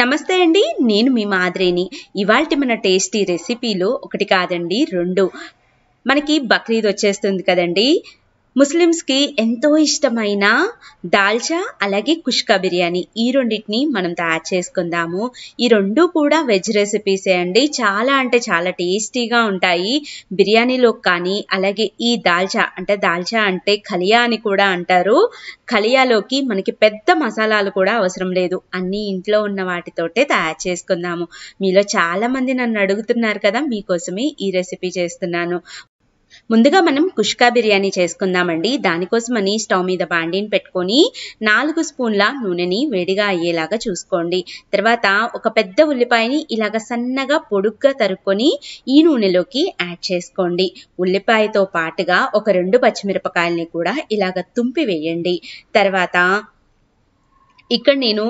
నమస్తే అండి నేను మీ మాదిరేని ఇవాళ మన టేస్టీ రెసిపీలో ఒకటి కాదండి రెండు మనకి బక్రీద్ వచ్చేస్తుంది కదండి ముస్లిమ్స్కి ఎంతో ఇష్టమైన దాల్చా అలాగే కుష్కా బిర్యానీ ఈ రెండింటిని మనం తయారు చేసుకుందాము ఈ రెండు కూడా వెజ్ రెసిపీసే అండి చాలా అంటే చాలా టేస్టీగా ఉంటాయి బిర్యానీలో కానీ అలాగే ఈ దాల్చా అంటే దాల్చా అంటే కలియా అని కూడా అంటారు కలియాలోకి మనకి పెద్ద మసాలాలు కూడా అవసరం లేదు అన్నీ ఇంట్లో ఉన్న వాటితోటే తయారు చేసుకుందాము మీలో చాలామంది నన్ను అడుగుతున్నారు కదా మీకోసమే ఈ రెసిపీ చేస్తున్నాను ముందుగా మనం కుష్కా బిర్యానీ చేసుకుందామండి దానికోసమని స్టవ్ మీద బాండీని పెట్టుకొని నాలుగు స్పూన్ల నూనెని వేడిగా అయ్యేలాగా చూసుకోండి తర్వాత ఒక పెద్ద ఉల్లిపాయని ఇలాగ సన్నగా పొడుగ్గా తరుక్కొని ఈ నూనెలోకి యాడ్ చేసుకోండి ఉల్లిపాయతో పాటుగా ఒక రెండు పచ్చిమిరపకాయల్ని కూడా ఇలాగ తుంపి వేయండి తర్వాత ఇక్కడ నేను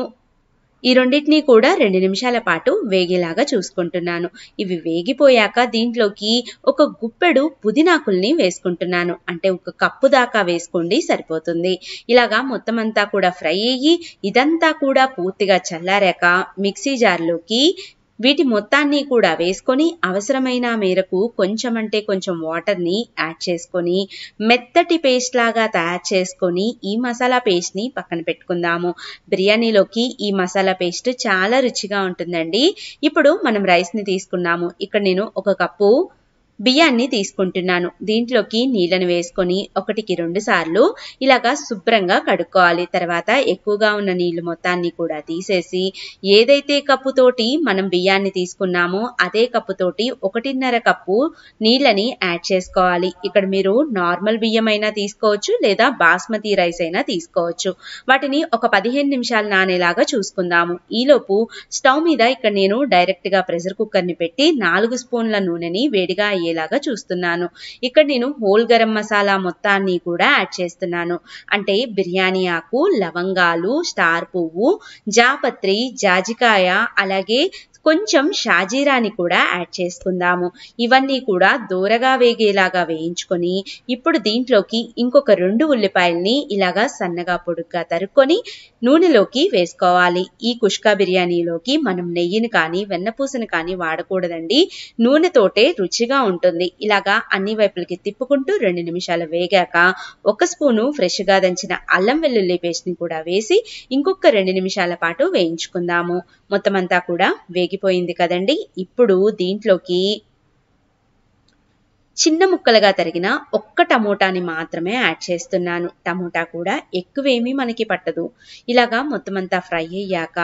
ఈ రెండింటినీ కూడా రెండు నిమిషాల పాటు వేగేలాగా చూసుకుంటున్నాను ఇవి వేగిపోయాక దీంట్లోకి ఒక గుప్పెడు పుదీనాకుల్ని వేసుకుంటున్నాను అంటే ఒక కప్పు దాకా వేసుకోండి సరిపోతుంది ఇలాగా మొత్తం అంతా కూడా ఫ్రై అయ్యి ఇదంతా కూడా పూర్తిగా చల్లారాక మిక్సీ జార్లోకి వీటి మొత్తాన్ని కూడా వేసుకొని అవసరమైన మేరకు కొంచెం అంటే కొంచెం వాటర్ని యాడ్ చేసుకొని మెత్తటి పేస్ట్ లాగా తయారు చేసుకొని ఈ మసాలా పేస్ట్ని పక్కన పెట్టుకుందాము బిర్యానీలోకి ఈ మసాలా పేస్ట్ చాలా రుచిగా ఉంటుందండి ఇప్పుడు మనం రైస్ని తీసుకున్నాము ఇక్కడ నేను ఒక కప్పు బియ్యాన్ని తీసుకుంటున్నాను దీంట్లోకి నీళ్ళను వేసుకొని ఒకటికి రెండు సార్లు ఇలాగా శుభ్రంగా కడుక్కోవాలి తర్వాత ఎక్కువగా ఉన్న నీళ్లు మొత్తాన్ని కూడా తీసేసి ఏదైతే కప్పుతోటి మనం బియ్యాన్ని తీసుకున్నామో అదే కప్పుతోటి ఒకటిన్నర కప్పు నీళ్ళని యాడ్ చేసుకోవాలి ఇక్కడ మీరు నార్మల్ బియ్యం అయినా తీసుకోవచ్చు లేదా బాస్మతి రైస్ అయినా తీసుకోవచ్చు వాటిని ఒక పదిహేను నిమిషాలు నానేలాగా చూసుకుందాము ఈలోపు స్టవ్ మీద ఇక్కడ నేను డైరెక్ట్ గా ప్రెషర్ కుక్కర్ ని పెట్టి నాలుగు స్పూన్ల నూనెని వేడిగా అయ్యేలాగా చూస్తున్నాను ఇక్కడ నేను హోల్ గరం మసాలా మొత్తాన్ని కూడా యాడ్ చేస్తున్నాను అంటే బిర్యానీ ఆకు లవంగాలు స్టార్ పువ్వు జాపత్రి జాజికాయ అలాగే కొంచెం షాజీరాని కూడా యాడ్ చేసుకుందాము ఇవన్నీ కూడా దూరగా వేగేలాగా వేయించుకొని ఇప్పుడు దీంట్లోకి ఇంకొక రెండు ఉల్లిపాయల్ని ఇలాగా సన్నగా పొడుగ్గా తరుక్కొని నూనెలోకి వేసుకోవాలి ఈ కుష్కా బిర్యానీలోకి మనం నెయ్యిని కానీ వెన్నపూసని కానీ వాడకూడదండి నూనెతోటే రుచిగా ఉంటుంది ఇలాగా అన్ని వైపులకి తిప్పుకుంటూ రెండు నిమిషాలు వేగాక ఒక స్పూను ఫ్రెష్గా దంచిన అల్లం వెల్లుల్లి పేస్ట్ని కూడా వేసి ఇంకొక రెండు నిమిషాల పాటు వేయించుకుందాము మొత్తం అంతా కూడా వే వేగిపోయింది కదండి ఇప్పుడు దీంట్లోకి చిన్న ముక్కలుగా తరిగిన ఒక్క టమోటాని మాత్రమే యాడ్ చేస్తున్నాను టమోటా కూడా ఎక్కువేమీ మనకి పట్టదు ఇలాగా మొత్తం అంతా ఫ్రై అయ్యాక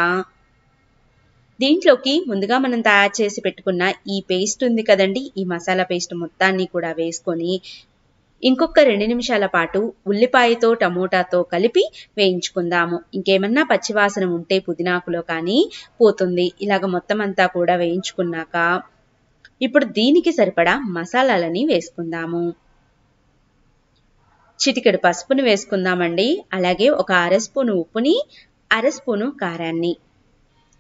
దీంట్లోకి ముందుగా మనం తయారు చేసి పెట్టుకున్న ఈ పేస్ట్ ఉంది కదండి ఈ మసాలా పేస్ట్ మొత్తాన్ని కూడా వేసుకొని ఇంకొక రెండు నిమిషాల పాటు ఉల్లిపాయతో టమోటాతో కలిపి వేయించుకుందాము ఇంకేమన్నా పచ్చివాసన ఉంటే పుదీనాకులో కానీ పోతుంది ఇలాగ మొత్తం అంతా కూడా వేయించుకున్నాక ఇప్పుడు దీనికి సరిపడా మసాలాలని వేసుకుందాము చిటికెడు పసుపును వేసుకుందామండి అలాగే ఒక అర స్పూను ఉప్పుని అర స్పూను కారాన్ని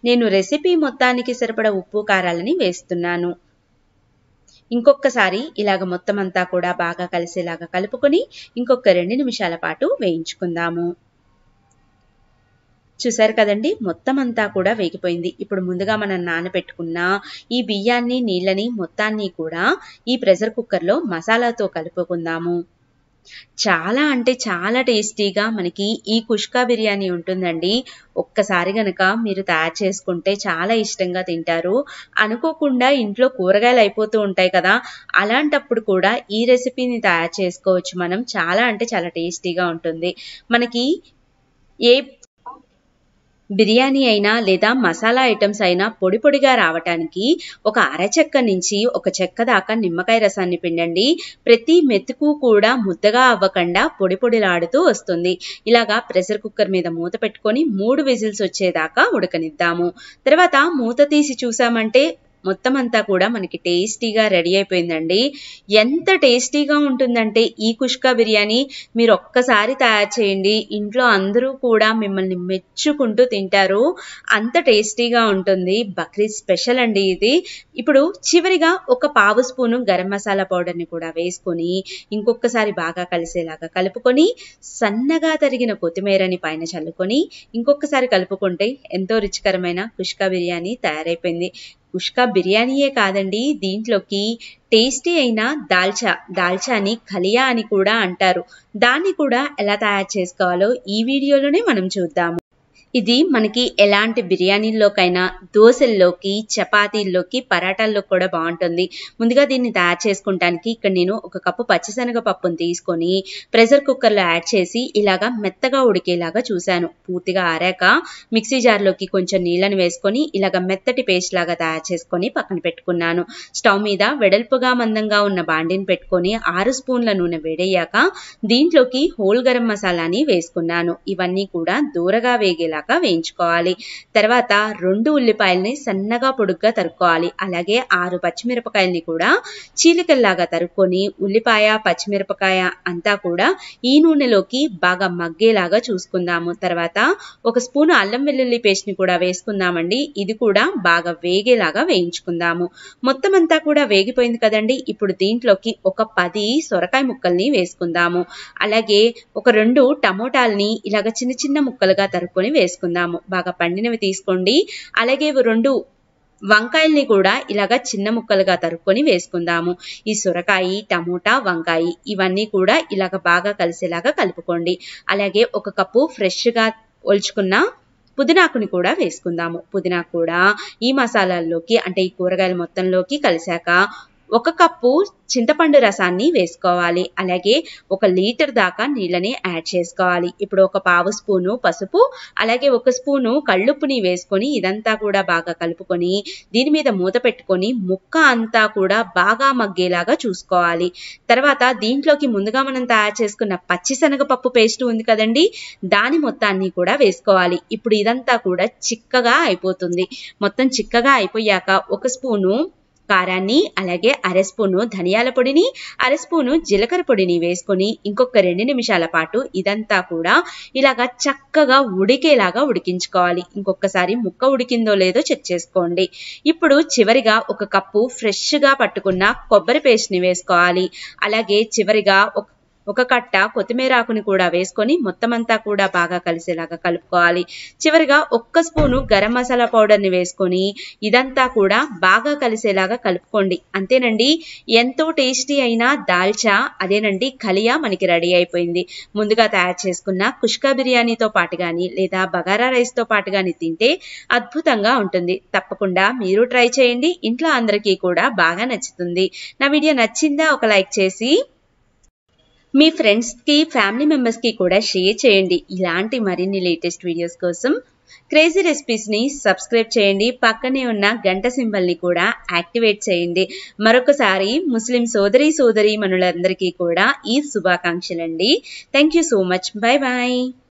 నేను రెసిపీ మొత్తానికి సరిపడ ఉప్పు కారాలని వేస్తున్నాను ఇంకొకసారి ఇలాగ మొత్తం అంతా కూడా బాగా కలిసేలాగా కలుపుకొని ఇంకొక రెండు నిమిషాల పాటు వేయించుకుందాము చూసారు కదండి మొత్తం అంతా కూడా వేగిపోయింది ఇప్పుడు ముందుగా మనం నానబెట్టుకున్న ఈ బియ్యాన్ని నీళ్ళని మొత్తాన్ని కూడా ఈ ప్రెషర్ కుక్కర్లో మసాలాతో కలుపుకుందాము చాలా అంటే చాలా టేస్టీగా మనకి ఈ కుష్కా బిర్యానీ ఉంటుందండి ఒక్కసారి గనక మీరు తయారు చేసుకుంటే చాలా ఇష్టంగా తింటారు అనుకోకుండా ఇంట్లో కూరగాయలు అయిపోతూ ఉంటాయి కదా అలాంటప్పుడు కూడా ఈ రెసిపీని తయారు చేసుకోవచ్చు మనం చాలా అంటే చాలా టేస్టీగా ఉంటుంది మనకి ఏ బిర్యానీ అయినా లేదా మసాలా ఐటమ్స్ అయినా పొడి పొడిగా రావటానికి ఒక అరచెక్క నుంచి ఒక చెక్క దాకా నిమ్మకాయ రసాన్ని పిండండి ప్రతి మెతుకు కూడా ముద్దగా అవ్వకుండా పొడి పొడిలాడుతూ వస్తుంది ఇలాగా ప్రెషర్ కుక్కర్ మీద మూత పెట్టుకొని మూడు విజిల్స్ వచ్చేదాకా ఉడకనిద్దాము తర్వాత మూత తీసి చూసామంటే మొత్తం అంతా కూడా మనకి టేస్టీగా రెడీ అయిపోయిందండి ఎంత టేస్టీగా ఉంటుందంటే ఈ కుష్కా బిర్యానీ మీరు ఒక్కసారి తయారు చేయండి ఇంట్లో అందరూ కూడా మిమ్మల్ని మెచ్చుకుంటూ తింటారు అంత టేస్టీగా ఉంటుంది బక్రీద్ స్పెషల్ అండి ఇది ఇప్పుడు చివరిగా ఒక పావు స్పూను గరం మసాలా పౌడర్ని కూడా వేసుకొని ఇంకొకసారి బాగా కలిసేలాగా కలుపుకొని సన్నగా తరిగిన కొత్తిమీరని పైన చల్లుకొని ఇంకొకసారి కలుపుకుంటే ఎంతో రుచికరమైన కుష్కా బిర్యానీ తయారైపోయింది కుష్కా బిర్యానీయే కాదండి దీంట్లోకి టేస్టీ అయిన దాల్చా దాల్చాని కలియా అని కూడా అంటారు దాన్ని కూడా ఎలా తయారు చేసుకోవాలో ఈ వీడియోలోనే మనం చూద్దాము ఇది మనకి ఎలాంటి బిర్యానీల్లోకైనా దోశల్లోకి చపాతీల్లోకి పరాటాల్లో కూడా బాగుంటుంది ముందుగా దీన్ని తయారు చేసుకుంటానికి ఇక్కడ నేను ఒక కప్పు పచ్చిశనగ పప్పును తీసుకొని ప్రెషర్ కుక్కర్లో యాడ్ చేసి ఇలాగా మెత్తగా ఉడికేలాగా చూశాను పూర్తిగా ఆరాక మిక్సీ జార్లోకి కొంచెం నీళ్ళని వేసుకొని ఇలాగ మెత్తటి పేస్ట్ లాగా తయారు చేసుకొని పక్కన పెట్టుకున్నాను స్టవ్ మీద వెడల్పుగా మందంగా ఉన్న బాండిని పెట్టుకొని ఆరు స్పూన్ల నూనె వేడయ్యాక దీంట్లోకి హోల్ గరం మసాలాని వేసుకున్నాను ఇవన్నీ కూడా దూరగా వేగేలాగా దాకా వేయించుకోవాలి తర్వాత రెండు ఉల్లిపాయల్ని సన్నగా పొడుగ్గా తరుక్కోవాలి అలాగే ఆరు పచ్చిమిరపకాయల్ని కూడా చీలికల్లాగా తరుక్కొని ఉల్లిపాయ పచ్చిమిరపకాయ అంతా కూడా ఈ నూనెలోకి బాగా మగ్గేలాగా చూసుకుందాము తర్వాత ఒక స్పూన్ అల్లం వెల్లుల్లి పేస్ట్ని కూడా వేసుకుందామండి ఇది కూడా బాగా వేగేలాగా వేయించుకుందాము మొత్తం అంతా కూడా వేగిపోయింది కదండి ఇప్పుడు దీంట్లోకి ఒక పది సొరకాయ ముక్కల్ని వేసుకుందాము అలాగే ఒక రెండు టమోటాల్ని ఇలాగ చిన్న చిన్న ముక్కలుగా తరుక్కొని వేసుకుందాం చేసుకుందాము బాగా పండినవి తీసుకోండి అలాగే రెండు వంకాయల్ని కూడా ఇలాగ చిన్న ముక్కలుగా తరుక్కొని వేసుకుందాము ఈ సొరకాయ టమోటా వంకాయ ఇవన్నీ కూడా ఇలాగ బాగా కలిసేలాగా కలుపుకోండి అలాగే ఒక కప్పు ఫ్రెష్గా ఒల్చుకున్న పుదీనాకుని కూడా వేసుకుందాము పుదీనా కూడా ఈ మసాలాల్లోకి అంటే ఈ కూరగాయల మొత్తంలోకి కలిశాక ఒక కప్పు చింతపండు రసాన్ని వేసుకోవాలి అలాగే ఒక లీటర్ దాకా నీళ్ళని యాడ్ చేసుకోవాలి ఇప్పుడు ఒక పావు స్పూను పసుపు అలాగే ఒక స్పూను కళ్ళుప్పుని వేసుకొని ఇదంతా కూడా బాగా కలుపుకొని దీని మీద మూత పెట్టుకొని ముక్క అంతా కూడా బాగా మగ్గేలాగా చూసుకోవాలి తర్వాత దీంట్లోకి ముందుగా మనం తయారు చేసుకున్న పచ్చిశనగపప్పు పేస్ట్ ఉంది కదండి దాని మొత్తాన్ని కూడా వేసుకోవాలి ఇప్పుడు ఇదంతా కూడా చిక్కగా అయిపోతుంది మొత్తం చిక్కగా అయిపోయాక ఒక స్పూను కారాన్ని అలాగే అర స్పూను ధనియాల పొడిని అర స్పూను జీలకర్ర పొడిని వేసుకొని ఇంకొక రెండు నిమిషాల పాటు ఇదంతా కూడా ఇలాగా చక్కగా ఉడికేలాగా ఉడికించుకోవాలి ఇంకొకసారి ముక్క ఉడికిందో లేదో చెక్ చేసుకోండి ఇప్పుడు చివరిగా ఒక కప్పు ఫ్రెష్గా పట్టుకున్న కొబ్బరి పేస్ట్ని వేసుకోవాలి అలాగే చివరిగా ఒక ఒక కట్ట కొత్తిమీరాకుని కూడా వేసుకొని మొత్తమంతా కూడా బాగా కలిసేలాగా కలుపుకోవాలి చివరిగా ఒక్క స్పూను గరం మసాలా పౌడర్ని వేసుకొని ఇదంతా కూడా బాగా కలిసేలాగా కలుపుకోండి అంతేనండి ఎంతో టేస్టీ అయిన దాల్చా అదేనండి కలియా మనకి రెడీ అయిపోయింది ముందుగా తయారు చేసుకున్న కుష్కా బిర్యానీతో పాటు కానీ లేదా బగారా రైస్తో పాటు కానీ తింటే అద్భుతంగా ఉంటుంది తప్పకుండా మీరు ట్రై చేయండి ఇంట్లో అందరికీ కూడా బాగా నచ్చుతుంది నా వీడియో నచ్చిందా ఒక లైక్ చేసి మీ ఫ్రెండ్స్కి ఫ్యామిలీ మెంబర్స్కి కూడా షేర్ చేయండి ఇలాంటి మరిన్ని లేటెస్ట్ వీడియోస్ కోసం క్రేజీ రెసిపీస్ని సబ్స్క్రైబ్ చేయండి పక్కనే ఉన్న గంట సింబల్ని కూడా యాక్టివేట్ చేయండి మరొకసారి ముస్లిం సోదరి సోదరి మనులందరికీ కూడా ఈ శుభాకాంక్షలండి thank you so much bye bye